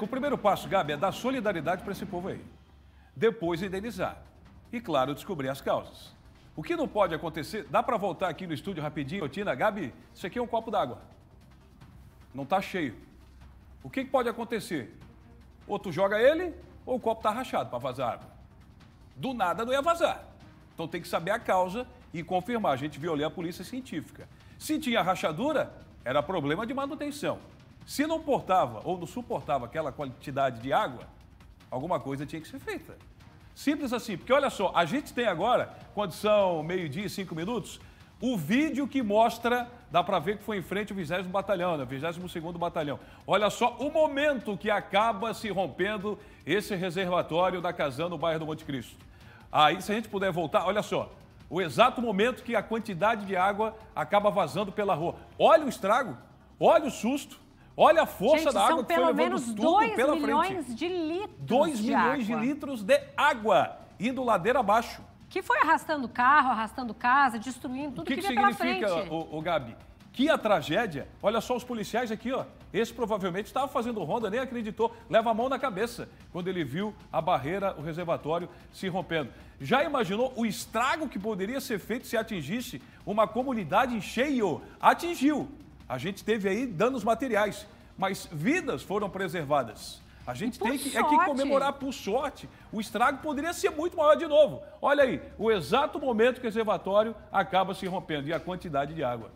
O primeiro passo, Gabi, é dar solidariedade para esse povo aí. Depois indenizar. E, claro, descobrir as causas. O que não pode acontecer, dá para voltar aqui no estúdio rapidinho, Tina? Gabi, isso aqui é um copo d'água. Não está cheio. O que, pode acontecer? Ou tu joga ele, ou o copo está rachado para vazar a água. Do nada não ia vazar. Então tem que saber a causa e confirmar. A gente violou a polícia científica. Se tinha rachadura, era problema de manutenção. Se não portava ou não suportava aquela quantidade de água, alguma coisa tinha que ser feita. Simples assim, porque olha só, a gente tem agora, quando são meio-dia e cinco minutos, o vídeo que mostra, dá para ver que foi em frente o 20 Batalhão, né? 22 Batalhão. Olha só o momento que acaba se rompendo esse reservatório da Casan no bairro do Monte Cristo. Aí, se a gente puder voltar, olha só. O exato momento que a quantidade de água acaba vazando pela rua. Olha o estrago, olha o susto. Olha a força Gente, da água que foi levando tudo pela frente. São pelo menos 2 milhões de litros 2 milhões de, de litros de água indo ladeira abaixo. Que foi arrastando carro, arrastando casa, destruindo tudo que, que, que vinha pela frente. O que significa, Gabi? Que a tragédia. Olha só os policiais aqui, ó. Esse provavelmente estava fazendo ronda, nem acreditou. Leva a mão na cabeça quando ele viu a barreira, o reservatório se rompendo. Já imaginou o estrago que poderia ser feito se atingisse uma comunidade em cheio? Atingiu. A gente teve aí danos materiais, mas vidas foram preservadas. A gente tem que, é que, comemorar por sorte. O estrago poderia ser muito maior de novo. Olha aí, o exato momento que o reservatório acaba se rompendo e a quantidade de água.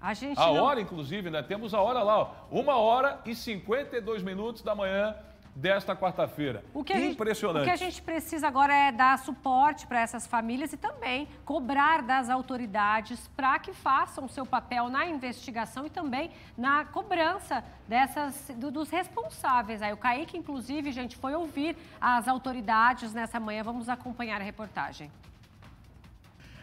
A, a não... hora, inclusive, né? Temos a hora lá, ó, 1 hora e 52 minutos da manhã desta quarta-feira. O que Impressionante. Gente, o que a gente precisa agora é dar suporte para essas famílias e também cobrar das autoridades para que façam o seu papel na investigação e também na cobrança dessas do, dos responsáveis. Aí o Kaique, inclusive, gente, foi ouvir as autoridades nessa manhã. Vamos acompanhar a reportagem.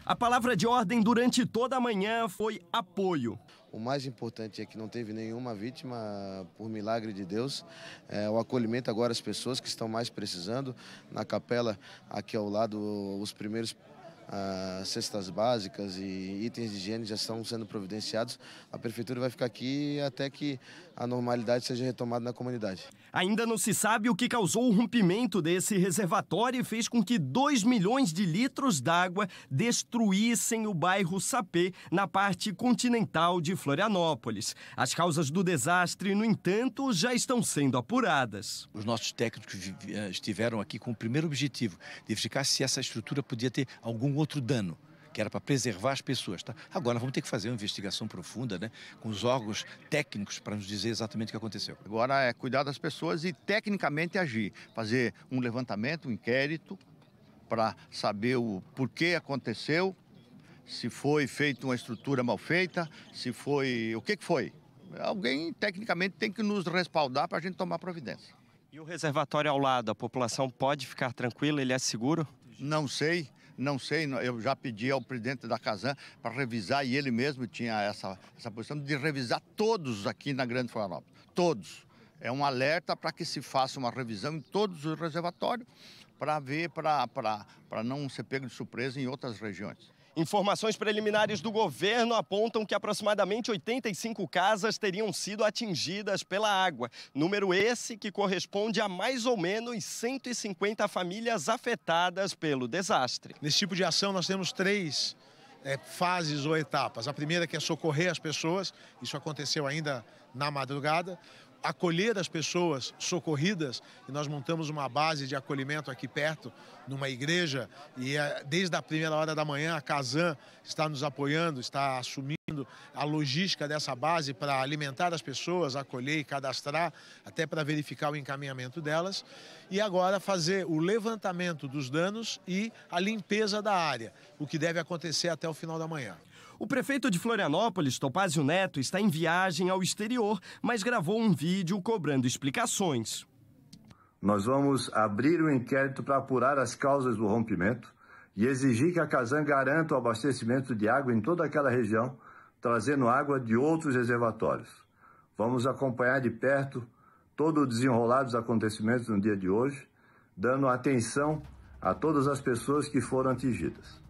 A palavra de ordem durante toda a manhã foi apoio. O mais importante é que não teve nenhuma vítima, por milagre de Deus. É, o acolhimento agora às pessoas que estão mais precisando. Na capela, aqui ao lado, os primeiros as ah, cestas básicas e itens de higiene já estão sendo providenciados. A prefeitura vai ficar aqui até que a normalidade seja retomada na comunidade. Ainda não se sabe o que causou o rompimento desse reservatório e fez com que 2 milhões de litros d'água destruíssem o bairro Sapê, na parte continental de Florianópolis. As causas do desastre, no entanto, já estão sendo apuradas. Os nossos técnicos eh, estiveram aqui com o primeiro objetivo de verificar se essa estrutura podia ter algum outro dano que era para preservar as pessoas. Tá? Agora vamos ter que fazer uma investigação profunda, né, com os órgãos técnicos para nos dizer exatamente o que aconteceu. Agora é cuidar das pessoas e tecnicamente agir, fazer um levantamento, um inquérito para saber o porquê aconteceu, se foi feita uma estrutura mal feita, se foi o que, que foi. Alguém tecnicamente tem que nos respaldar para a gente tomar providência. E o reservatório ao lado, a população pode ficar tranquila? Ele é seguro? Não sei não sei, eu já pedi ao presidente da Casan para revisar, e ele mesmo tinha essa, essa posição de revisar todos aqui na Grande Florianópolis, todos. É um alerta para que se faça uma revisão em todos os reservatórios para ver, para não ser pego de surpresa em outras regiões. Informações preliminares do governo apontam que aproximadamente 85 casas teriam sido atingidas pela água, número esse que corresponde a mais ou menos 150 famílias afetadas pelo desastre. Nesse tipo de ação, nós temos três é, fases ou etapas. A primeira que é socorrer as pessoas, isso aconteceu ainda na madrugada acolher as pessoas socorridas e nós montamos uma base de acolhimento aqui perto, numa igreja, e é, desde a primeira hora da manhã a Casan está nos apoiando, está assumindo a logística dessa base para alimentar as pessoas, acolher e cadastrar, até para verificar o encaminhamento delas, e agora fazer o levantamento dos danos e a limpeza da área, o que deve acontecer até o final da manhã. O prefeito de Florianópolis, Topázio Neto, está em viagem ao exterior, mas gravou um vídeo cobrando explicações. Nós vamos abrir o um inquérito para apurar as causas do rompimento e exigir que a Casan garanta o abastecimento de água em toda aquela região, trazendo água de outros reservatórios. Vamos acompanhar de perto todo o desenrolar dos acontecimentos no dia de hoje, dando atenção a todas as pessoas que foram atingidas.